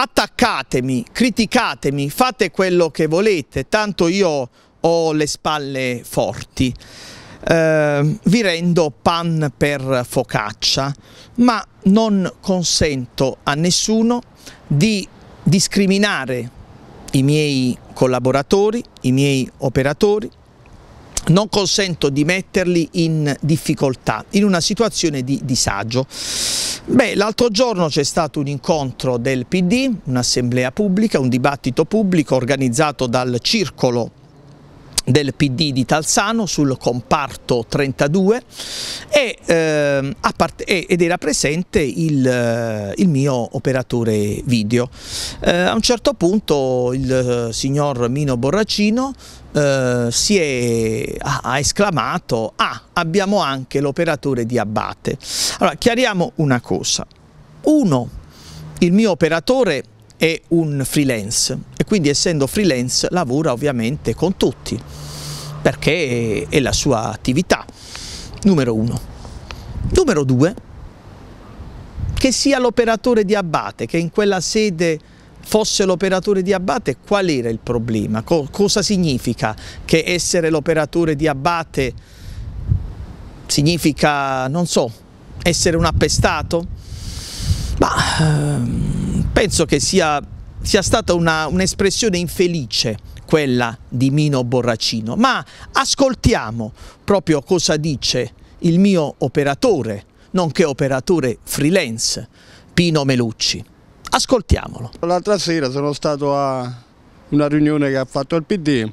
attaccatemi, criticatemi, fate quello che volete, tanto io ho le spalle forti. Eh, vi rendo pan per focaccia, ma non consento a nessuno di discriminare i miei collaboratori, i miei operatori, non consento di metterli in difficoltà, in una situazione di disagio. Beh, l'altro giorno c'è stato un incontro del PD, un'assemblea pubblica, un dibattito pubblico organizzato dal Circolo del PD di Talsano sul comparto 32 e, eh, ed era presente il, eh, il mio operatore video. Eh, a un certo punto il eh, signor Mino Borracino eh, si è, ha, esclamato ah abbiamo anche l'operatore di Abate!» Allora chiariamo una cosa. Uno, il mio operatore è un freelance e quindi essendo freelance lavora ovviamente con tutti perché è la sua attività, numero uno. Numero due, che sia l'operatore di Abate, che in quella sede fosse l'operatore di Abate, qual era il problema? Co cosa significa che essere l'operatore di Abate significa, non so, essere un appestato? Ma... ehm penso che sia, sia stata un'espressione un infelice quella di Mino Borracino, ma ascoltiamo proprio cosa dice il mio operatore, nonché operatore freelance, Pino Melucci. Ascoltiamolo. L'altra sera sono stato a una riunione che ha fatto il PD,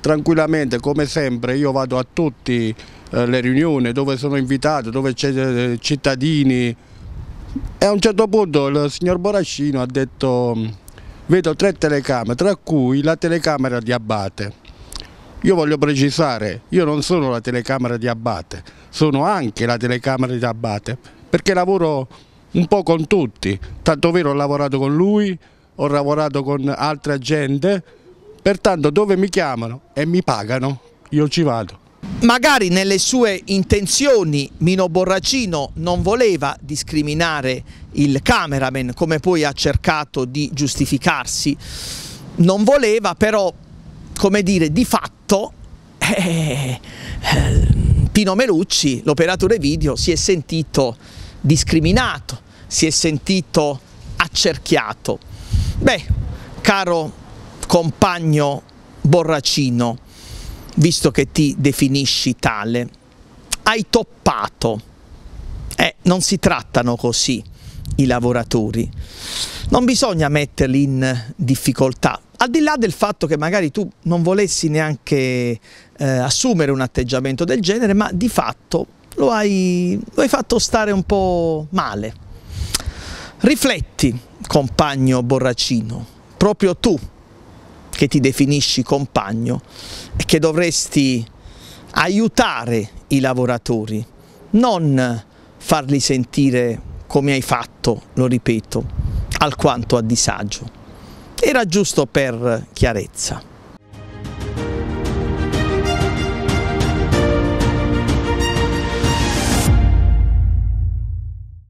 tranquillamente come sempre io vado a tutte eh, le riunioni dove sono invitato, dove c'è eh, cittadini, e a un certo punto il signor Boracino ha detto vedo tre telecamere, tra cui la telecamera di Abate. Io voglio precisare, io non sono la telecamera di Abate, sono anche la telecamera di Abate, perché lavoro un po' con tutti, tanto vero ho lavorato con lui, ho lavorato con altre gente, pertanto dove mi chiamano e mi pagano, io ci vado. Magari nelle sue intenzioni Mino Borracino non voleva discriminare il cameraman, come poi ha cercato di giustificarsi, non voleva però, come dire, di fatto eh, eh, Pino Melucci, l'operatore video, si è sentito discriminato, si è sentito accerchiato. Beh, caro compagno Borracino, visto che ti definisci tale. Hai toppato. Eh, non si trattano così i lavoratori. Non bisogna metterli in difficoltà, al di là del fatto che magari tu non volessi neanche eh, assumere un atteggiamento del genere, ma di fatto lo hai, lo hai fatto stare un po' male. Rifletti, compagno borracino, proprio tu che ti definisci compagno e che dovresti aiutare i lavoratori, non farli sentire come hai fatto, lo ripeto, alquanto a disagio. Era giusto per chiarezza.